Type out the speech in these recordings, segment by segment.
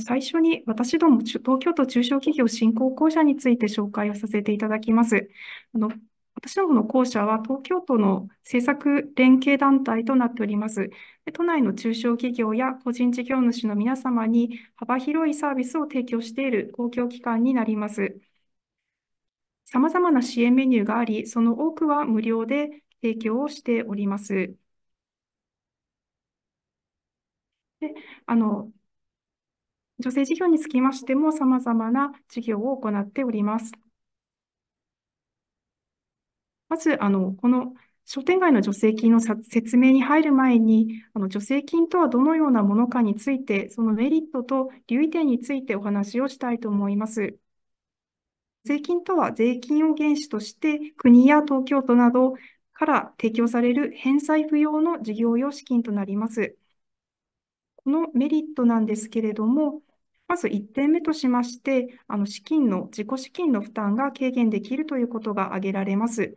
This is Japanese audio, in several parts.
最初に私ども東京都中小企業振興公社について紹介をさせていただきます。あの私どもの校舎は東京都の政策連携団体となっております。都内の中小企業や個人事業主の皆様に幅広いサービスを提供している公共機関になります。さまざまな支援メニューがあり、その多くは無料で提供をしております。であの女性事業につきましても、様々な事業を行っております。まず、あの、この商店街の助成金の説明に入る前に、あの助成金とはどのようなものかについて、そのメリットと留意点についてお話をしたいと思います。税金とは税金を原資として国や東京都などから提供される返済不要の事業用資金となります。このメリットなんですけれども、まず1点目としまして、あの資金の、自己資金の負担が軽減できるということが挙げられます。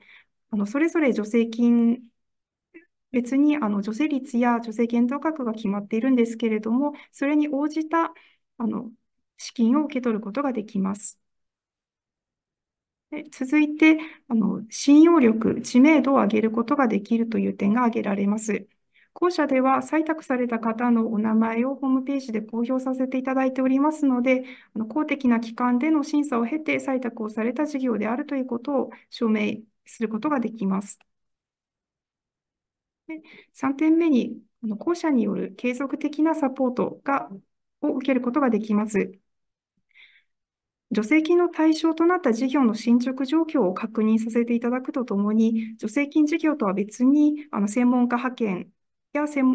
あのそれぞれ助成金別にあの助成率や助成限度額が決まっているんですけれども、それに応じたあの資金を受け取ることができます。で続いてあの、信用力、知名度を上げることができるという点が挙げられます。後者では採択された方のお名前をホームページで公表させていただいておりますので、あの公的な機関での審査を経て採択をされた事業であるということを証明することができます。で3点目に、あの後者による継続的なサポートがを受けることができます。助成金の対象となった事業の進捗状況を確認させていただくとともに、助成金事業とは別にあの専門家派遣や専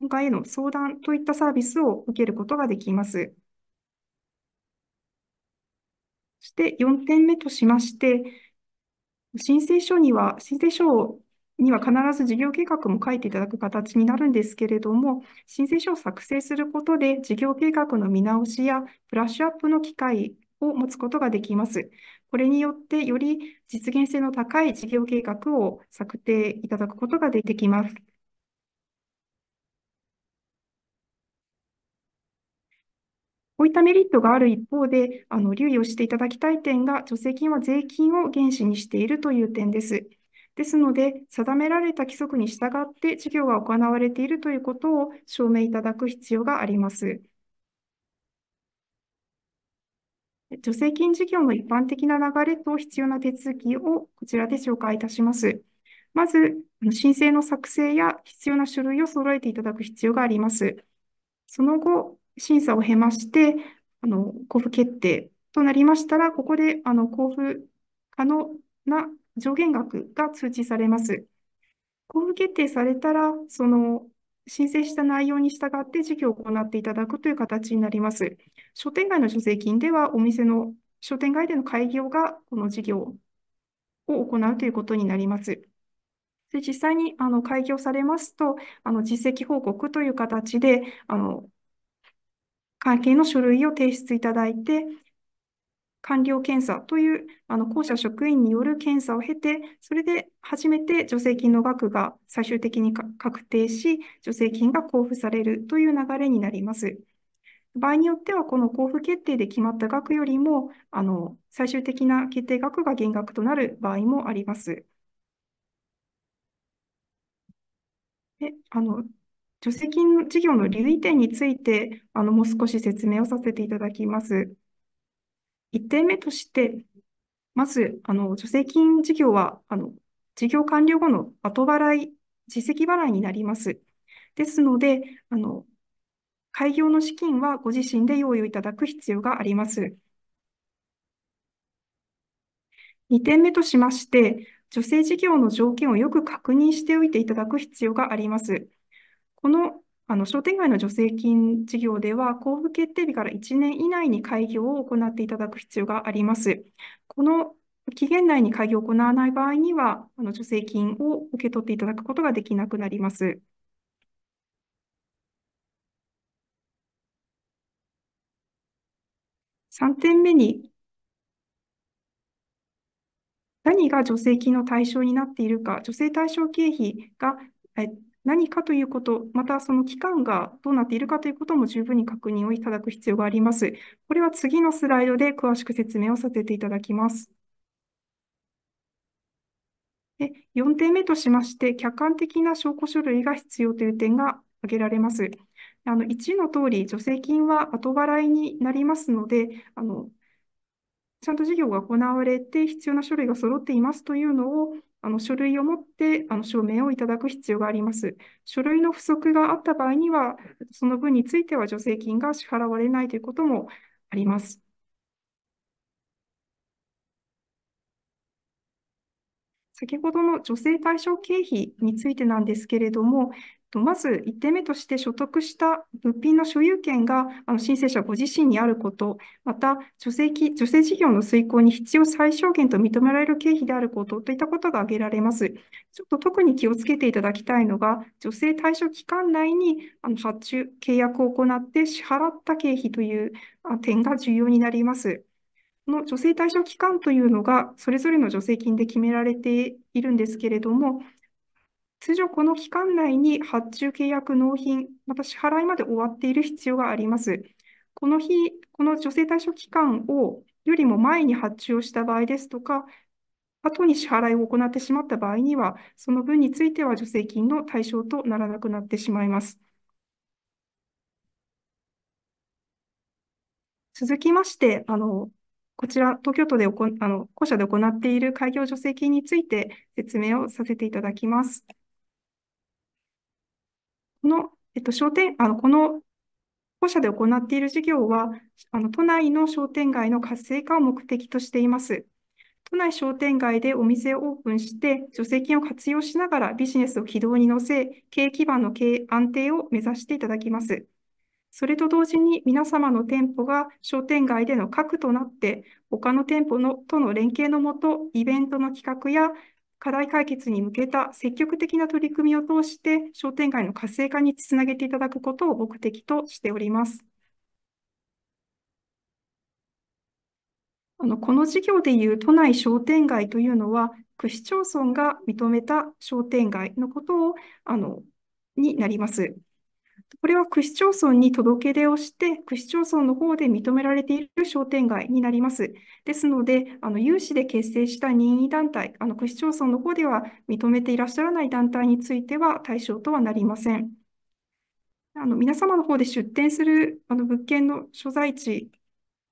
門家への相談といったサービスを受けることができます。そして4点目としまして、申請書には、申請書には必ず事業計画も書いていただく形になるんですけれども、申請書を作成することで、事業計画の見直しやブラッシュアップの機会を持つことができます。これによって、より実現性の高い事業計画を策定いただくことができます。こういったメリットがある一方で、あの留意をしていただきたい点が、助成金は税金を原資にしているという点です。ですので、定められた規則に従って事業が行われているということを証明いただく必要があります。助成金事業の一般的な流れと必要な手続きをこちらで紹介いたします。まず、申請の作成や必要な書類を揃えていただく必要があります。その後、審査を経まして、あの、交付決定となりましたら、ここで、あの、交付可能な上限額が通知されます。交付決定されたら、その、申請した内容に従って事業を行っていただくという形になります。商店街の助成金では、お店の、商店街での開業が、この事業を行うということになります。で実際にあの開業されますと、あの実績報告という形で、あの関係の書類を提出いただいて、官僚検査というあの校舎職員による検査を経て、それで初めて助成金の額が最終的に確定し、助成金が交付されるという流れになります。場合によっては、この交付決定で決まった額よりも、あの最終的な決定額が減額となる場合もあります。であの助成金事業の留意点について、あの、もう少し説明をさせていただきます。1点目として、まず、あの、助成金事業は、あの、事業完了後の後払い、実績払いになります。ですので、あの、開業の資金はご自身で用意をいただく必要があります。2点目としまして、助成事業の条件をよく確認しておいていただく必要があります。このあの商店街の助成金事業では、交付決定日から1年以内に開業を行っていただく必要があります。この期限内に開業を行わない場合には、あの助成金を受け取っていただくことができなくなります。3点目に、何が助成金の対象になっているか、助成対象経費がえっ何かということ、またその期間がどうなっているかということも十分に確認をいただく必要があります。これは次のスライドで詳しく説明をさせていただきます。で4点目としまして、客観的な証拠書類が必要という点が挙げられます。あの1の通り、助成金は後払いになりますので、あのちゃんと事業が行われて必要な書類が揃っていますというのをあの書類を持ってあの証明をいただく必要があります。書類の不足があった場合には、その分については助成金が支払われないということもあります。先ほどの助成対象経費についてなんですけれども、まず1点目として所得した物品の所有権があの申請者ご自身にあること、また助成助成事業の遂行に必要最小限と認められる経費であることといったことが挙げられます。ちょっと特に気をつけていただきたいのが、助成対象期間内にあの発注、契約を行って支払った経費という点が重要になります。の助成対象期間というのが、それぞれの助成金で決められているんですけれども、通常、この期間内に発注、契約、納品、また支払いまで終わっている必要があります。この日、この助成対象期間をよりも前に発注をした場合ですとか、後に支払いを行ってしまった場合には、その分については助成金の対象とならなくなってしまいます。続きまして、あのこちら、東京都であの、公社で行っている開業助成金について説明をさせていただきます。この、えっと、商店、あの、この本社で行っている事業は、あの、都内の商店街の活性化を目的としています。都内商店街でお店をオープンして、助成金を活用しながらビジネスを軌道に乗せ、経営基盤の経営安定を目指していただきます。それと同時に皆様の店舗が商店街での核となって、他の店舗のとの連携のもと、イベントの企画や課題解決に向けた積極的な取り組みを通して、商店街の活性化につなげていただくことを目的としております。あのこの事業でいう都内商店街というのは、区市町村が認めた商店街のことをあのになります。これは区市町村に届け出をして、区市町村の方で認められている商店街になります。ですので、あの有志で結成した任意団体、あの区市町村の方では認めていらっしゃらない団体については対象とはなりません。あの皆様の方で出店するあの物件の所在地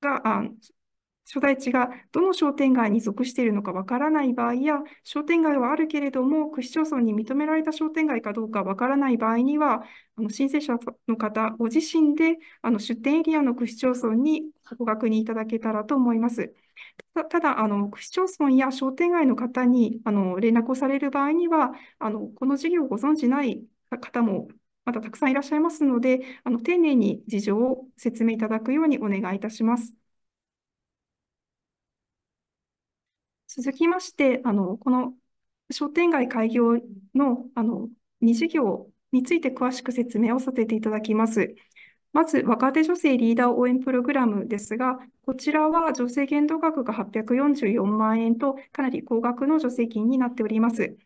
が、あ所在地がどの商店街に属しているのかわからない場合や、商店街はあるけれども、区市町村に認められた商店街かどうかわからない場合には、あの申請者の方ご自身であの出店エリアの区市町村にご確認いただけたらと思います。ただあの、区市町村や商店街の方にあの連絡をされる場合にはあの、この事業をご存じない方もまたたくさんいらっしゃいますので、あの丁寧に事情を説明いただくようにお願いいたします。続きまして、あのこの商店街開業のあの2事業について詳しく説明をさせていただきます。まず、若手女性リーダー応援プログラムですが、こちらは女性限度額が844万円と、かなり高額の助成金になっております。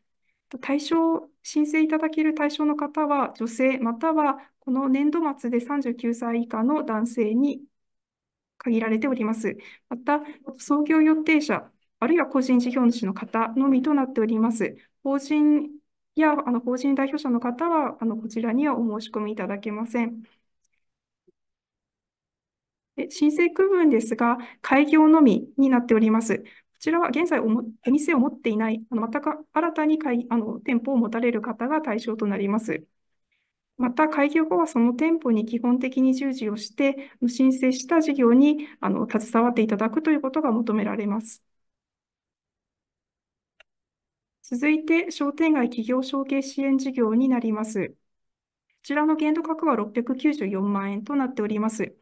対象、申請いただける対象の方は、女性またはこの年度末で39歳以下の男性に限られております。また、創業予定者あるいは個人事業主の方のみとなっております。法人やあの法人代表者の方はあのこちらにはお申し込みいただけません。で申請区分ですが、開業のみになっております。こちらは現在おも、お店を持っていない、あのまた新たにあの店舗を持たれる方が対象となります。また、開業後はその店舗に基本的に従事をして、申請した事業にあの携わっていただくということが求められます。続いて、商店街企業承継支援事業になります。こちらの限度額は694万円となっております。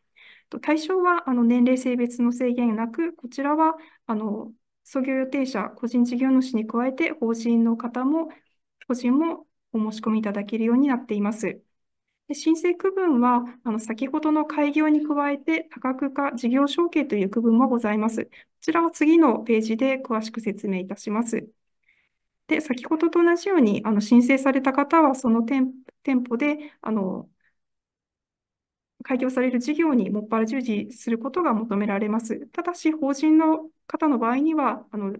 対象はあの年齢、性別の制限なく、こちらはあの創業予定者、個人事業主に加えて、法人の方も、個人もお申し込みいただけるようになっています。で申請区分は、あの先ほどの開業に加えて、多角化事業承継という区分もございます。こちらは次のページで詳しく説明いたします。で、先ほどと同じように、あの申請された方は、その店舗で、あの、開業される事業にもっぱら従事することが求められます。ただし、法人の方の場合には、あの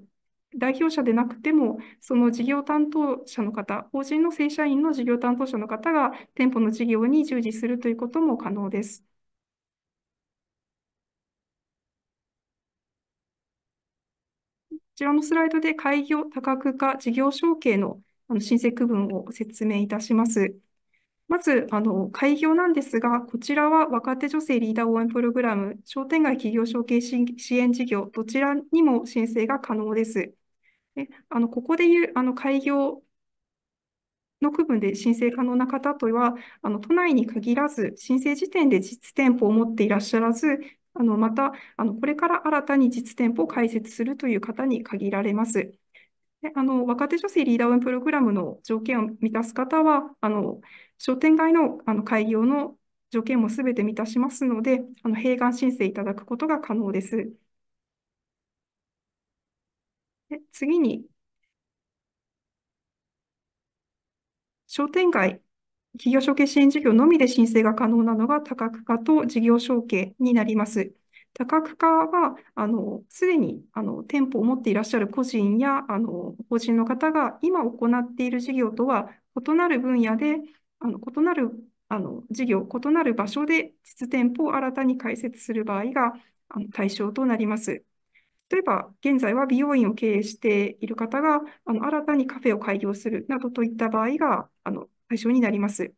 代表者でなくても、その事業担当者の方、法人の正社員の事業担当者の方が店舗の事業に従事するということも可能です。ちらのスライドで開業多角化事業承継のあの申請区分を説明いたします。まず、あの、開業なんですが、こちらは若手女性リーダー応援プログラム、商店街企業承継支援事業、どちらにも申請が可能です。であのここでいうあの開業の区分で申請可能な方とは、あの都内に限らず、申請時点で実店舗を持っていらっしゃらず、あのまたあの、これから新たに実店舗を開設するという方に限られます。であの若手女性リーダーェ援プログラムの条件を満たす方は、あの商店街のあの開業の条件もすべて満たしますので、あの併願申請いただくことが可能です。で次に、商店街事業承継支援事業のみで申請が可能なのが多角化と事業承継になります。多角化は、あの、すでに、あの、店舗を持っていらっしゃる個人や、あの、法人の方が今行っている事業とは異なる分野で、あの、異なる、あの、事業、異なる場所で実店舗を新たに開設する場合があの対象となります。例えば、現在は美容院を経営している方が、あの、新たにカフェを開業するなどといった場合が、あの、対象になります。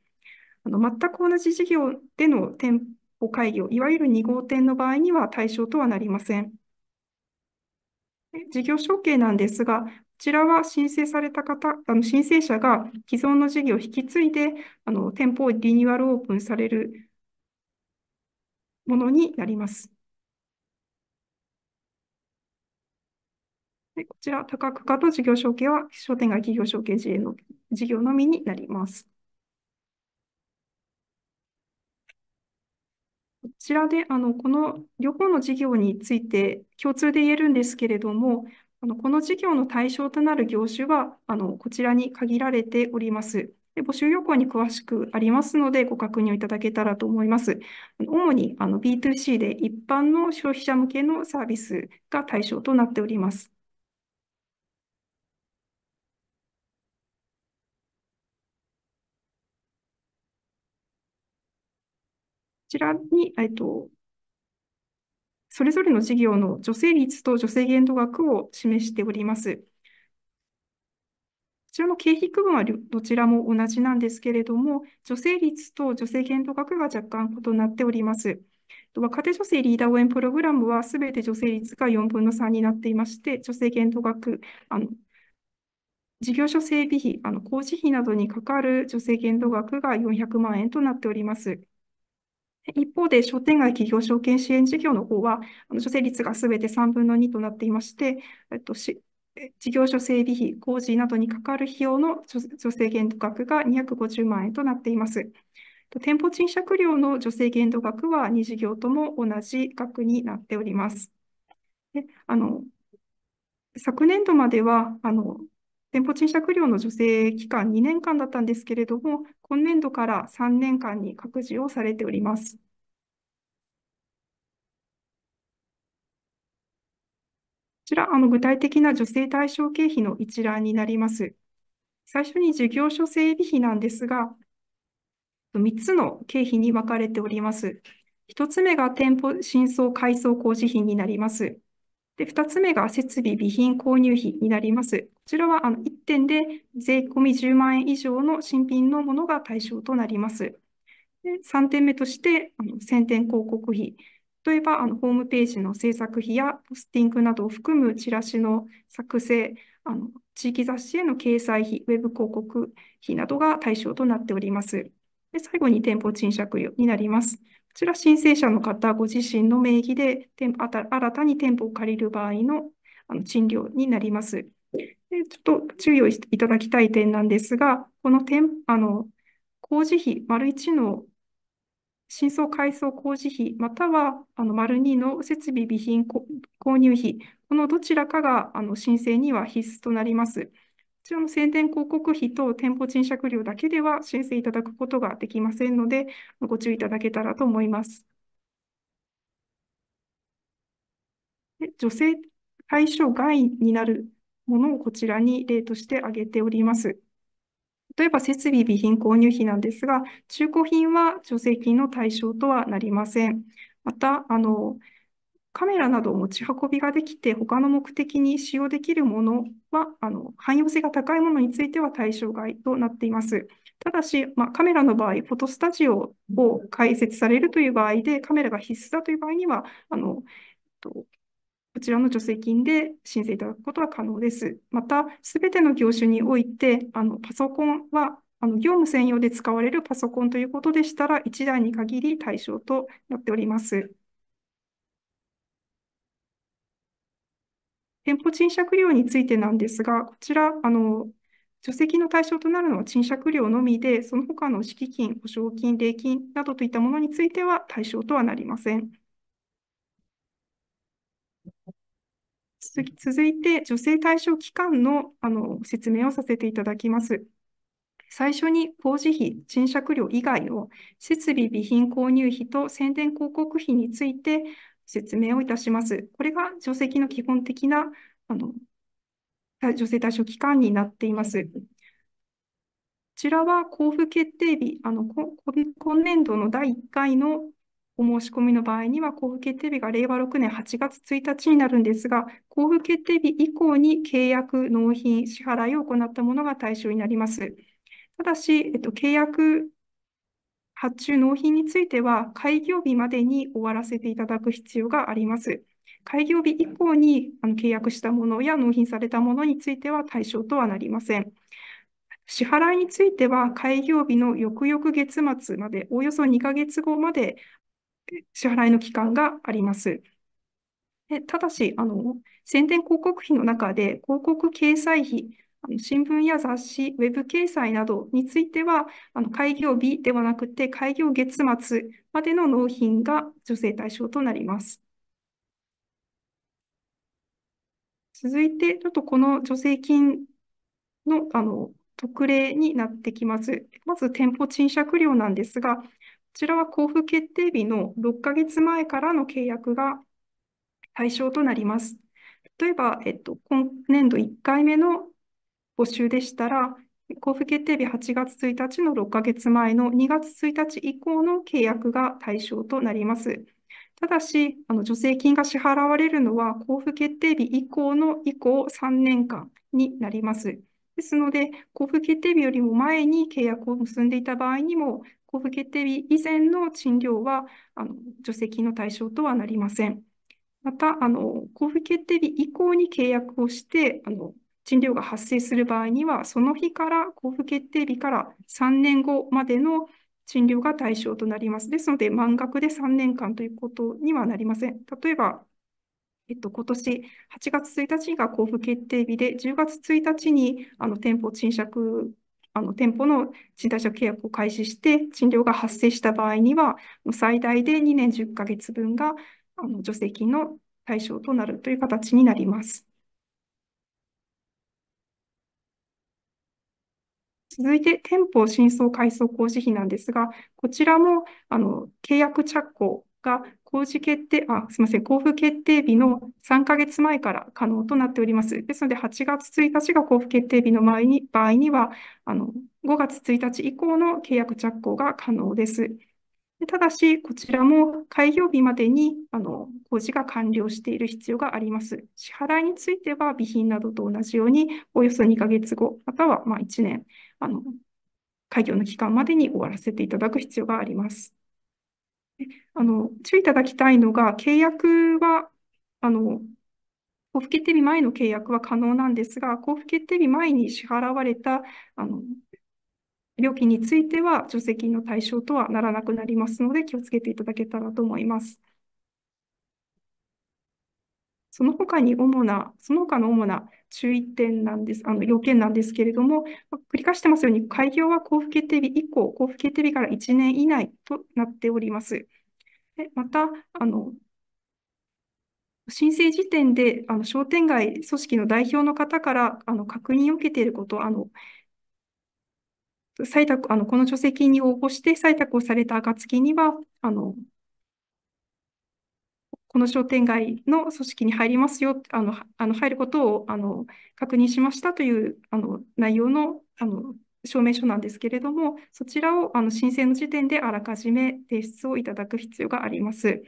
あの全く同じ事業での店舗開業、いわゆる2号店の場合には対象とはなりません。事業承継なんですが、こちらは申請された方、あの申請者が既存の事業を引き継いで、あの店舗をリニューアルオープンされるものになります。でこちら、多角化と事業承継は商店街企業承継事業の事業のみになります。こちらで、あの、この両方の事業について共通で言えるんですけれども、あのこの事業の対象となる業種はあのこちらに限られております。で募集要項に詳しくありますので、ご確認をいただけたらと思います。主にあの B2C で一般の消費者向けのサービスが対象となっております。ちらに、えっと、それぞれの事業の助成率と助成限度額を示しております。こちらの経費区分はどちらも同じなんですけれども、助成率と助成限度額が若干異なっております。若手女性リーダー応援プログラムはすべて助成率が4分の3になっていまして、助成限度額、あの事業所整備費、あの工事費などにかかる助成限度額が400万円となっております。一方で、商店街企業証券支援事業の方は、あの助成率がすべて3分の2となっていまして、えっと、し事業所整備費、工事などにかかる費用の助成限度額が250万円となっています。店舗賃借料の助成限度額は2事業とも同じ額になっております。であの昨年度まではあの店舗賃借料の助成期間2年間だったんですけれども、今年度から3年間に拡充をされております。こちら、あの具体的な助成対象経費の一覧になります。最初に事業所整備費なんですが、3つの経費に分かれております。1つ目が店舗新装改装工事費になります。で、2つ目が設備、備品購入費になります。こちらはあの1点で税込み10万円以上の新品のものが対象となります。で3点目としてあの宣伝広告費。例えばあのホームページの制作費やポスティングなどを含むチラシの作成、あの地域雑誌への掲載費、ウェブ広告費などが対象となっております。で最後に店舗賃借料になります。ちら申請者の方ご自身の名義で新たに店舗を借りる場合のあの賃料になります。でちょっと注意をいただきたい点なんですが、この店あの工事費、丸1の新装改装工事費、またはあの丸2の設備備品購入費、このどちらかがあの申請には必須となります。ちらの宣伝広告費と店舗賃借料だけでは申請いただくことができませんので、ご注意いただけたらと思います。女性対象外になるものをこちらに例として挙げております。例えば設備、備品、購入費なんですが、中古品は助成金の対象とはなりません。また、あの、カメラなど持ち運びができて、他の目的に使用できるものは、あの汎用性が高いものについては対象外となっています。ただし、まあ、カメラの場合、フォトスタジオを開設されるという場合で、カメラが必須だという場合には、あのこちらの助成金で申請いただくことは可能です。また、すべての業種において、あのパソコンはあの業務専用で使われるパソコンということでしたら、1台に限り対象となっております。店舗賃借料についてなんですが、こちら、あの助成金の対象となるのは賃借料のみで、その他の敷金、保証金、礼金などといったものについては対象とはなりません。続いて、助成対象期間のあの説明をさせていただきます。最初に工事費、賃借料以外を設備、備品購入費と宣伝広告費について説明をいたします。これが助成金の基本的なあの助成対象期間になっています。こちらは交付決定日、あの今年度の第1回のお申し込みの場合には、交付決定日が令和6年8月1日になるんですが、交付決定日以降に契約、納品、支払いを行ったものが対象になります。ただし、えっと、契約発注納品については、開業日までに終わらせていただく必要があります。開業日以降にあの契約したものや納品されたものについては対象とはなりません。支払いについては、開業日の翌々月末まで、およそ2ヶ月後まで支払いの期間があります。ただし、あの、宣伝広告費の中で、広告掲載費あの新聞や雑誌、ウェブ掲載などについては、あの開業日ではなくて、開業月末までの納品が助成対象となります。続いて、ちょっとこの助成金のあの特例になってきます。まず店舗賃借料なんですが、こちらは交付決定日の6ヶ月前からの契約が対象となります。例えば、えっと、今年度1回目の募集でしたら、交付決定日8月1日の6ヶ月前の2月1日以降の契約が対象となります。ただし、あの助成金が支払われるのは交付決定日以降の以降3年間になります。ですので、交付決定日よりも前に契約を結んでいた場合にも、交付決定日以前の賃料はあの助成金の対象とはなりません。また、あの交付決定日以降に契約をして、あの賃料が発生する場合には、その日から交付決定日から3年後までの賃料が対象となります。ですので、満額で3年間ということにはなりません。例えば、えっと、今年8月1日が交付決定日で、10月1日にあの店舗賃借、あの店舗の賃貸借契約を開始して、賃料が発生した場合には、最大で2年10ヶ月分があの助成金の対象となるという形になります。続いて、店舗新装改装工事費なんですが、こちらも、あの、契約着工が工事決定、あ、すみません、交付決定日の3ヶ月前から可能となっております。ですので、8月1日が交付決定日の前に、場合には、あの、5月1日以降の契約着工が可能です。ただし、こちらも開業日までにあの工事が完了している必要があります。支払いについては、備品などと同じように、およそ2ヶ月後、またはま1年あの、開業の期間までに終わらせていただく必要があります。あの、注意いただきたいのが、契約は、あの、交付決定日前の契約は可能なんですが、交付決定日前に支払われた、あの、料金については助成金の対象とはならなくなりますので、気をつけていただけたらと思います。その他に主な、その他の主な注意点なんです、あの要件なんですけれども、繰り返してますように、開業は交付決定日以降、交付決定日から1年以内となっております。でまたあの、申請時点であの商店街組織の代表の方からあの確認を受けていることあの採択あのこの助成金に応募して採択をされた暁には、あのこの商店街の組織に入りますよ、あのあの入ることをあの確認しましたというあの内容のあの証明書なんですけれども、そちらをあの申請の時点であらかじめ提出をいただく必要があります。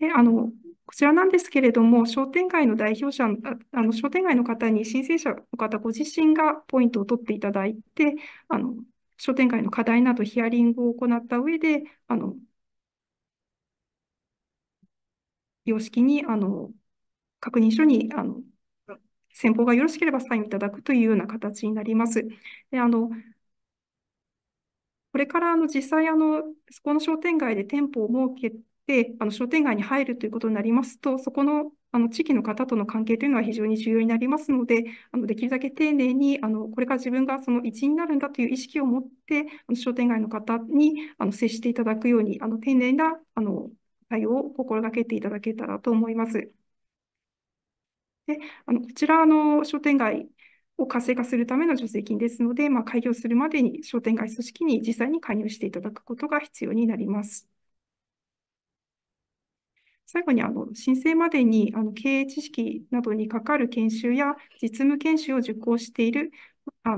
であのこちらなんですけれども、商店街の代表者あの、商店街の方に申請者の方ご自身がポイントを取っていただいて、あの商店街の課題などヒアリングを行った上で、あの様式に、あの、確認書に、あの、先方がよろしければサインいただくというような形になります。で、あの、これからあの実際あの、そこの商店街で店舗を設けて、あの商店街に入るということになりますと、そこのあの地域の方との関係というのは非常に重要になりますので、あのできるだけ丁寧にあのこれから自分がその一員になるんだという意識を持って、あの商店街の方にあの接していただくように、あの丁寧なあの対応を心がけていただけたらと思います。であのこちらの商店街を活性化するための助成金ですので、まあ、開業するまでに商店街組織に実際に加入していただくことが必要になります。最後にあの申請までにあの経営知識などにかかる研修や実務研修を受講している、あ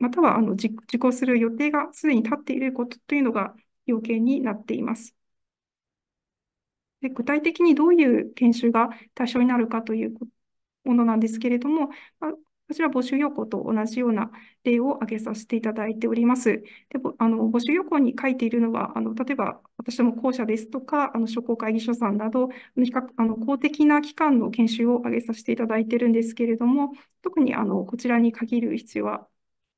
またはあの受講する予定がすでに立っていることというのが要件になっています。で具体的にどういう研修が対象になるかというものなんですけれども、まあ、こちら募集要項と同じような例を挙げさせていただいております。であの募集要項に書いているのは、あの例えば私ども校舎ですとか、あの商工会議所さんなど、比較あの公的な機関の研修を挙げさせていただいているんですけれども、特にあのこちらに限る必要は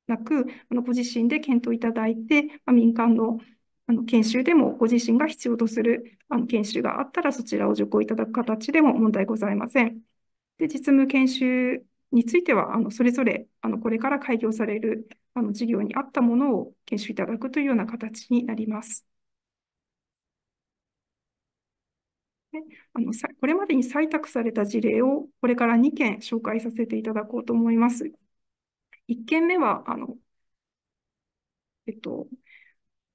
なく、あのご自身で検討いただいて、まあ、民間のあの研修でもご自身が必要とするあの研修があったらそちらを受講いただく形でも問題ございません。で実務研修については、あのそれぞれあのこれから開業されるあの事業に合ったものを研修いただくというような形になります。であのこれまでに採択された事例をこれから2件紹介させていただこうと思います。1件目は、あのえっと、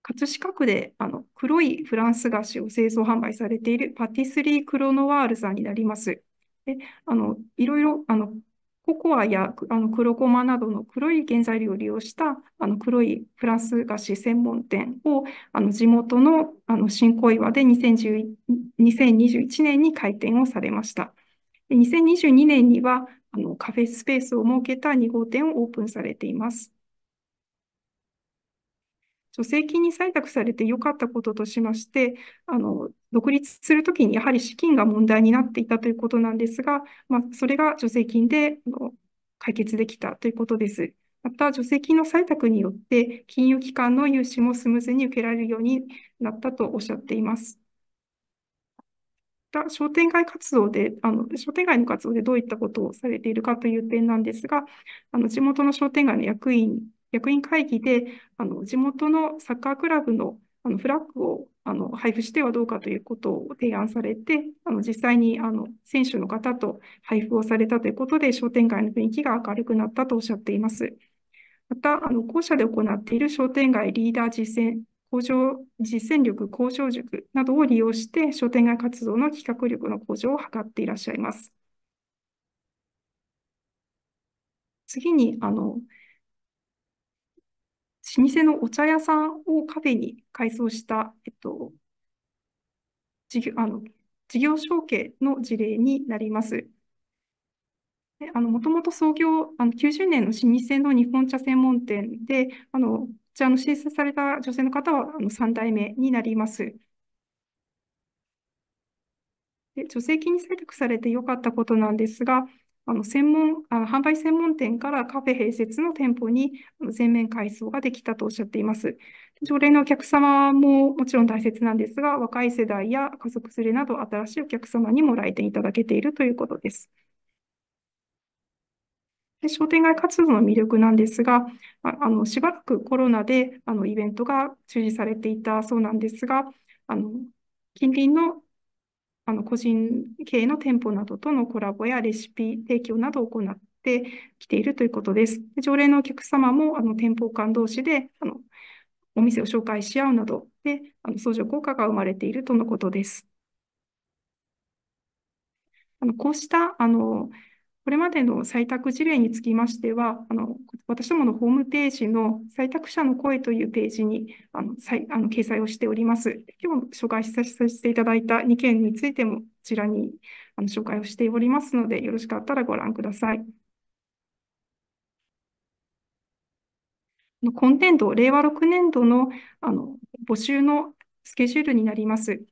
葛飾区であの黒いフランス菓子を製造販売されているパティスリー・クロノワールさんになります。であのいろいろあのココアやあの黒ごまなどの黒い原材料を利用したあの黒いフランス菓子専門店をあの地元のあの新小岩で2021年に開店をされました。2022年にはあのカフェスペースを設けた2号店をオープンされています。助成金に採択されて良かったこととしまして、あの独立するときにやはり資金が問題になっていたということなんですが、まあ、それが助成金で解決できたということです。また、助成金の採択によって、金融機関の融資もスムーズに受けられるようになったとおっしゃっています。た商店街活動で、あの商店街の活動でどういったことをされているかという点なんですが、あの地元の商店街の役員役員会議で、あの、地元のサッカークラブのあのフラッグをあの配布してはどうかということを提案されて、あの実際にあの選手の方と配布をされたということで、商店街の雰囲気が明るくなったとおっしゃっています。また、あの校舎で行っている商店街リーダー実践向上実践力向上塾などを利用して、商店街活動の企画力の向上を図っていらっしゃいます。次に、あの老舗のお茶屋さんをカフェに改装した、えっと、事業あの事業承継の事例になります。もともと創業あの90年の老舗の日本茶専門店で、あの茶の進出された女性の方はあの3代目になります。で助成金に採択されてよかったことなんですが、あの専門あの販売専門店からカフェ併設の店舗に全面改装ができたとおっしゃっています。常連のお客様ももちろん大切なんですが、若い世代や家族連れなど新しいお客様にも来店いただけているということです。で商店街活動の魅力なんですが、あのしばらくコロナであのイベントが中止されていたそうなんですが、あの近隣のあの個人経営の店舗などとのコラボやレシピ提供などを行ってきているということです。で常連のお客様もあの店舗間同士であのお店を紹介し合うなどであの相乗効果が生まれているとのことです。あのこうしたあのこれまでの採択事例につきましては、あの私どものホームページの採択者の声というページにあのあの掲載をしております。今日紹介させていただいた2件についてもこちらにあの紹介をしておりますので、よろしかったらご覧ください。今年度、令和6年度のあの募集のスケジュールになります。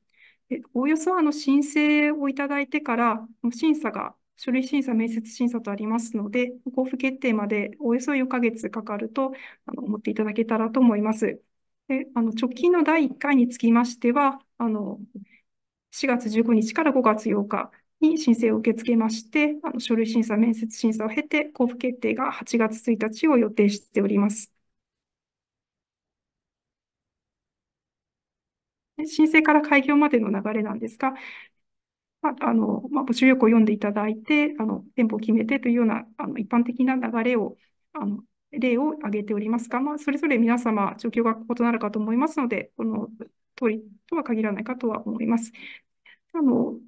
おおよそあの申請をいただいてから、審査が書類審査、面接審査とありますので、交付決定までおよそ4ヶ月かかるとあの思っていただけたらと思います。であの直近の第1回につきましては、あの4月15日から5月8日に申請を受け付けまして、あの書類審査、面接審査を経て、交付決定が8月1日を予定しております。申請から開業までの流れなんですが、まあ、あの、まあ、募集要項を読んでいただいて、あの、店舗を決めてというような、あの、一般的な流れを、あの、例を挙げておりますが、まあ、それぞれ皆様、状況が異なるかと思いますので、この通りとは限らないかとは思います。あの、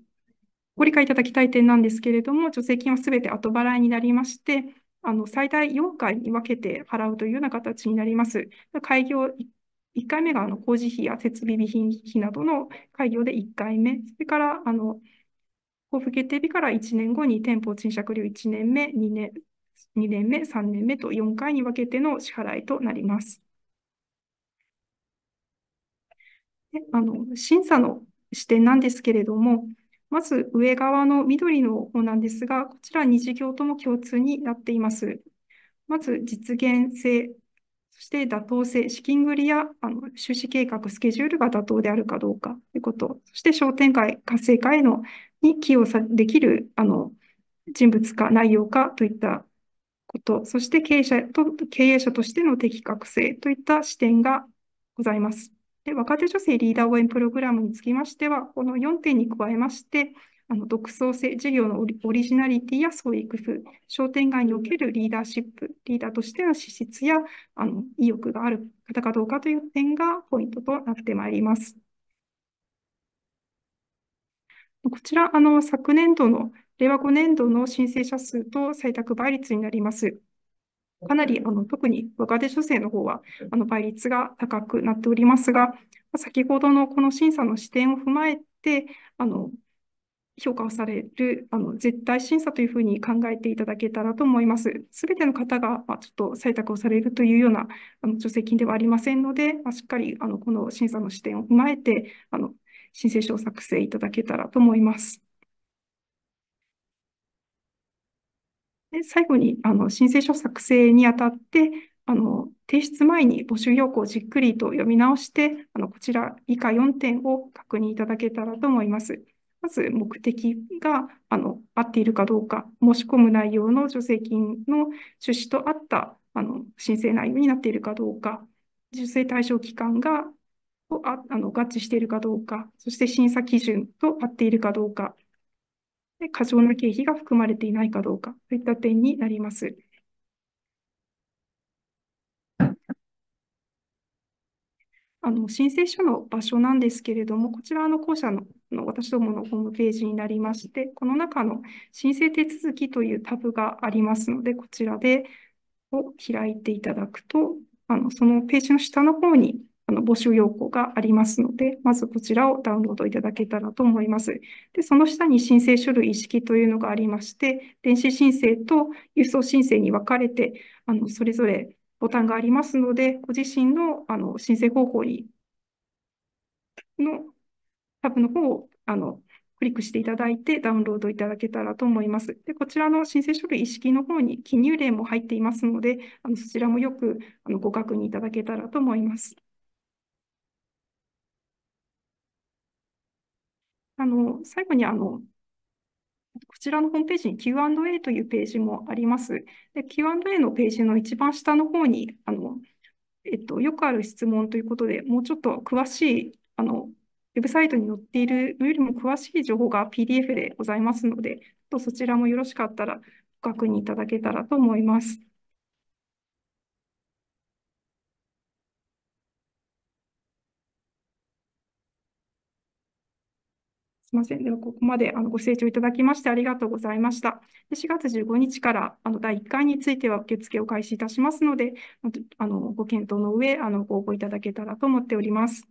ご理解いただきたい点なんですけれども、助成金はすべて後払いになりまして、あの、最大4回に分けて払うというような形になります。開業1回目があの工事費や設備備品費などの開業で1回目、それからあの交付決定日から1年後に店舗賃借料1年目、2年 ,2 年目、3年目と4回に分けての支払いとなります。であの審査の視点なんですけれども、まず上側の緑の方なんですが、こちら2事業とも共通になっています。まず実現性、そして妥当性、資金繰りやあの収支計画、スケジュールが妥当であるかどうかということ、そして商店街活性化へのに寄与さできるあの人物か内容かといったこと、そして経営者と経営者としての適格性といった視点がございます。で若手女性リーダー応援プログラムにつきましては、この4点に加えまして、あの独創性、事業のオリオリジナリティや創意工夫、商店街におけるリーダーシップ、リーダーとしての資質やあの意欲がある方かどうかという点がポイントとなってまいります。こちら、あの、昨年度の令和5年度の申請者数と採択倍率になります。かなりあの特に若手女性の方はあの倍率が高くなっておりますが、先ほどのこの審査の視点を踏まえて、あの評価をされるあの絶対審査というふうに考えていただけたらと思います。すべての方が、まあ、ちょっと採択をされるというようなあの助成金ではありませんので、まあ、しっかりあのこの審査の視点を踏まえてあの申請書を作成いただけたらと思います。で最後にあの申請書作成にあたってあの提出前に募集要項をじっくりと読み直してあのこちら以下4点を確認いただけたらと思います。まず目的があの合っているかどうか、申し込む内容の助成金の趣旨と合ったあの申請内容になっているかどうか、受精対象期間がとああの合致しているかどうか、そして審査基準と合っているかどうか、で過剰な経費が含まれていないかどうかといった点になります。あの申請書の場所なんですけれども、こちらの校舎の私どものホームページになりまして、この中の申請手続きというタブがありますので、こちらでを開いていただくと、あのそのページの下の方にの募集要項がありますので、まずこちらをダウンロードいただけたらと思います。で、その下に申請書類意識というのがありまして、電子申請と郵送申請に分かれて、あのそれぞれボタンがありますので、ご自身のあの申請方法にのタブの方をあのクリックしていただいてダウンロードいただけたらと思います。でこちらの申請書類一式の方に記入例も入っていますので、あのそちらもよくあのご確認いただけたらと思います。あの、最後にあの、こちらのホームページに Q&A というページもあります。Q&A のページの一番下の方に、あの、えっと、よくある質問ということで、もうちょっと詳しい、あの、ウェブサイトに載っているよりも詳しい情報が PDF でございますので、そちらもよろしかったらご確認いただけたらと思います。すみません。では、ここまであのご清聴いただきましてありがとうございました。で4月15日からあの第1回については受付を開始いたしますので、あのご検討の上あのご応募いただけたらと思っております。